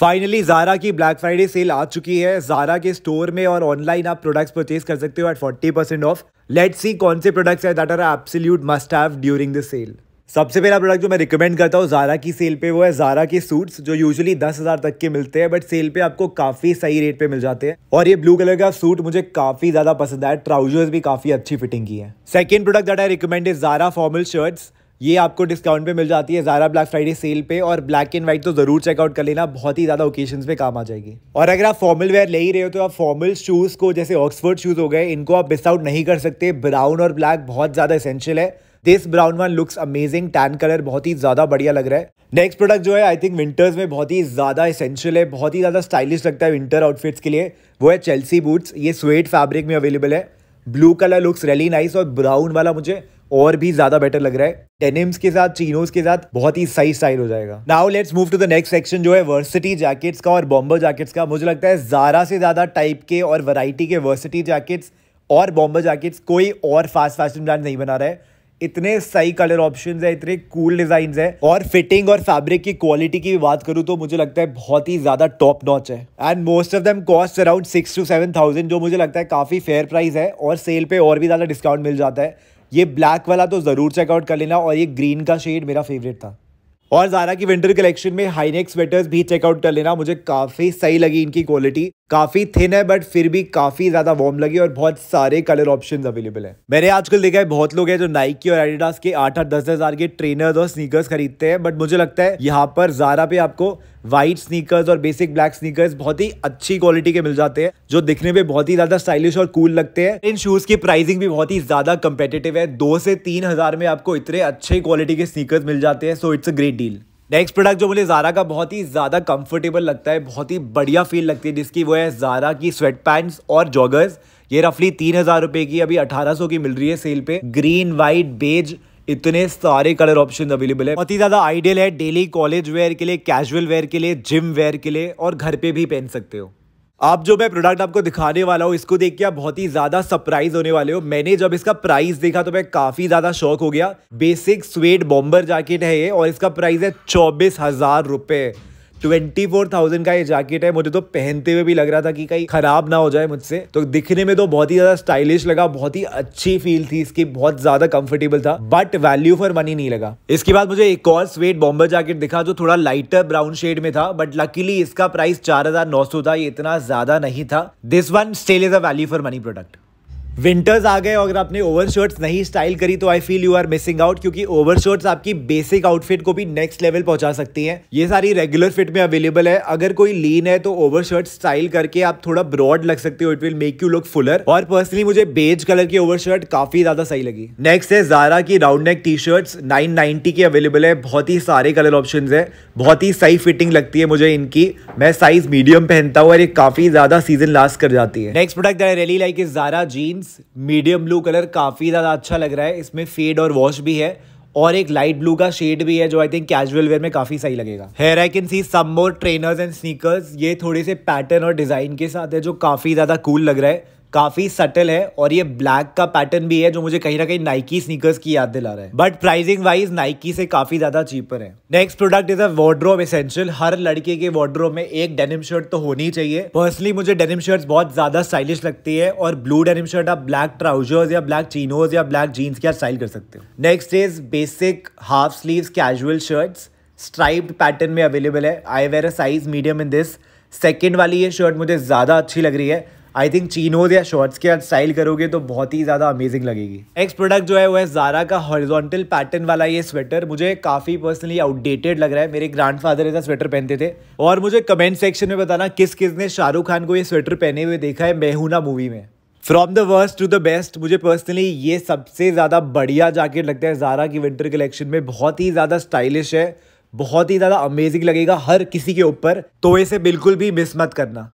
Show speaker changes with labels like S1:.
S1: finally Zara की Black Friday sale आ चुकी है जारा के स्टोर में और ऑनलाइन आप प्रोडक्ट्स परचेज कर सकते हो at forty percent off let see कौन से प्रोडक्ट्स है that are absolute must have during the sale सबसे पहला प्रोडक्ट जो मैं रिकमेंड करता हूँ जारा की सेल पे वो है जारा के सूट्स जो यूजुअली दस हज़ार तक के मिलते हैं बट सेल पे आपको काफ़ी सही रेट पे मिल जाते हैं और ये ब्लू कलर का सूट मुझे काफ़ी ज़्यादा पसंद आया ट्राउजर्स भी काफ़ी अच्छी फिटिंग की है second product that I recommend is Zara formal shirts ये आपको डिस्काउंट पे मिल जाती है ज़ारा ब्लैक फ्राइडे सेल पे और ब्लैक एंड व्हाइट तो ज़रूर चेकआउट कर लेना बहुत ही ज़्यादा ओकेजन पे काम आ जाएगी और अगर आप फॉर्मल वेयर ले ही रहे हो तो आप फॉर्मल शूज़ को जैसे ऑक्सफर्ड शूज़ हो गए इनको आप मिस आउट नहीं कर सकते ब्राउन और ब्लैक बहुत ज़्यादा इसेंशियल है this brown one looks amazing tan colour बहुत ही ज़्यादा बढ़िया लग रहा है नेक्स्ट प्रोडक्ट जो है आई थिंक विंटर्स में बहुत ही ज़्यादा इसेंशियल है बहुत ही ज़्यादा स्टाइलिश लगता है विंटर आउटफिट्स के लिए वो है चेल्सी बूट्स ये स्वेट फैब्रिक में अवेलेबल है blue colour looks really nice और ब्राउन वाला मुझे और भी ज्यादा बेटर लग रहा है डेनिम्स के साथ चीनोज के साथ बहुत ही सही स्टाइल हो जाएगा now let's move to the next section जो है वर्सिटी जैकेट्स का और बॉम्बर जैकेट्स का मुझे लगता है ज़्यादा से ज़्यादा टाइप के और वैरायटी के वर्सिटी जैकेट्स और बॉम्बर जैकेट्स कोई और फास्ट फैशन ब्रांड नहीं बना रहा है इतने सही कलर ऑप्शन है इतने कूल डिजाइन है और फिटिंग और फैब्रिक की क्वालिटी की बात करूँ तो मुझे लगता है बहुत ही ज्यादा टॉप नॉच है and most of them cost around six to seven thousand जो मुझे लगता है काफी फेयर प्राइस है और सेल पे और भी ज्यादा डिस्काउंट मिल जाता है ये ब्लैक वाला तो जरूर चेकआउट कर लेना और ये ग्रीन का शेड मेरा फेवरेट था और ज़ारा की विंटर कलेक्शन में हाईनेक स्वेटर्स भी चेकआउट कर लेना मुझे काफ़ी सही लगी इनकी क्वालिटी काफ़ी थिन है बट फिर भी काफ़ी ज़्यादा वार्म लगी और बहुत सारे कलर ऑप्शंस अवेलेबल हैं मैंने आजकल देखा है बहुत लोग हैं जो नाइकी और एडिडास के आठ आठ दस हज़ार के ट्रेनर्स और स्नीकर्स खरीदते हैं बट मुझे लगता है यहाँ पर ज़ारा पे आपको व्हाइट स्नीकर्स और बेसिक ब्लैक स्नीकर्स बहुत ही अच्छी क्वालिटी के मिल जाते हैं जो दिखने में बहुत ही ज़्यादा स्टाइलिश और कूल लगते हैं इन शूज़ की प्राइसिंग भी बहुत ही ज़्यादा कंपेटेटिव है दो से तीन हज़ार में आपको इतने अच्छे क्वालिटी के स्नीकर्स मिल जाते हैं so it's a great deal next product जो मुझे ज़ारा का बहुत ही ज़्यादा कंफर्टेबल लगता है बहुत ही बढ़िया फील लगती है जिसकी वो है ज़ारा की स्वेट पैंट्स और जॉगर्स ये रफली तीन हज़ार रुपये की अभी अठारह सौ की मिल रही है सेल पे ग्रीन वाइट बेज इतने सारे कलर ऑप्शन अवेलेबल है बहुत ही ज़्यादा आइडियल है डेली कॉलेज वेयर के लिए कैजुअल वेयर के लिए जिम वेयर के लिए और घर पे भी पहन सकते हो आप जो मैं प्रोडक्ट आपको दिखाने वाला हूँ इसको देख के आप बहुत ही ज्यादा सरप्राइज होने वाले हो मैंने जब इसका प्राइस देखा तो मैं काफी ज्यादा शौक हो गया बेसिक स्वेट बॉम्बर जैकेट है ये और इसका प्राइस है चौबीस हजार रुपये ट्वेंटी फोर थाउजेंड का ये जैकेट है मुझे तो पहनते हुए भी लग रहा था कि कहीं खराब ना हो जाए मुझसे तो दिखने में तो बहुत ही ज्यादा स्टाइलिश लगा बहुत ही अच्छी फील थी इसकी बहुत ज्यादा कंफर्टेबल था बट वैल्यू फॉर मनी नहीं लगा इसके बाद मुझे एक और स्वेट बॉम्बर जैकेट दिखा जो थोड़ा लाइटर ब्राउन शेड में था बट लकीली इसका प्राइस चार था ये इतना ज्यादा नहीं था this one stale is a value for money product winters आ गए अगर आपने ओवर शर्ट्स नहीं स्टाइल करी तो I feel you are missing out क्योंकि ओवर शर्ट्स आपकी बेसिक आउटफिट को भी नेक्स्ट लेवल पहुंचा सकती हैं ये सारी रेगुलर फिट में अवेलेबल है अगर कोई लीन है तो ओवर शर्ट स्टाइल करके आप थोड़ा ब्रॉड लग सकते हो it will make you look fuller और पर्सनली मुझे बेज कलर की ओवर शर्ट काफी ज्यादा सही लगी नेक्स्ट है जारा की round neck T shirt nine की अवेलेबल है बहुत ही सारे कलर ऑप्शन है बहुत ही सही फिटिंग लगती है मुझे इनकी मैं साइज मीडियम पहनता हूँ और ये काफी ज्यादा सीजन लास्ट कर जाती है next product I like is Zara jeans jeans medium blue colour काफ़ी ज़्यादा अच्छा लग रहा है इसमें फेड और वॉश भी है और एक लाइट ब्लू का शेड भी है जो आई थिंक कैजुअल वेयर में काफी सही लगेगा here I can see some more trainers and sneakers ये थोड़े से पैटर्न और डिजाइन के साथ है जो काफी ज्यादा कूल लग रहा है काफी सटल है और ये ब्लैक का पैटर्न भी है जो मुझे कहीं ना कहीं नाइकी स्नीकर्स की याद दिला रहा है बट प्राइसिंग वाइज नाइकी से काफी ज्यादा चीपर है next product is a wardrobe essential हर लड़के के वॉर्ड्रोब में एक डेनिम शर्ट तो होनी चाहिए पर्सनली मुझे डेनिम शर्ट बहुत ज्यादा स्टाइलिश लगती है और ब्लू डेनिम शर्ट आप ब्लैक ट्राउजर्स या ब्लैक चीनोज या ब्लैक जीन्स के स्टाइल कर सकते हो next is basic half sleeve casual shirts striped pattern में अवेलेबल है I wear a size medium in this second वाली ये शर्ट मुझे ज़्यादा अच्छी लग रही है आई थिंक चीनोज या शॉर्ट्स के साथ स्टाइल करोगे तो बहुत ही ज़्यादा अमेजिंग लगेगी नेक्स्ट प्रोडक्ट जो है वो है जारा का हॉरिजॉन्टल पैटर्न वाला ये स्वेटर मुझे काफ़ी पर्सनली आउटडेटेड लग रहा है मेरे फादर ऐसा स्वेटर पहनते थे और मुझे कमेंट सेक्शन में बताना किस किस ने शाहरुख खान को ये स्वेटर पहने हुए देखा है मेहूना मूवी में from the worst to the best मुझे पर्सनली ये सबसे ज़्यादा बढ़िया जैकेट लगता है जारा की विंटर कलेक्शन में बहुत ही ज़्यादा स्टाइलिश है बहुत ही ज़्यादा अमेजिंग लगेगा हर किसी के ऊपर तो इसे बिल्कुल भी मिस मत करना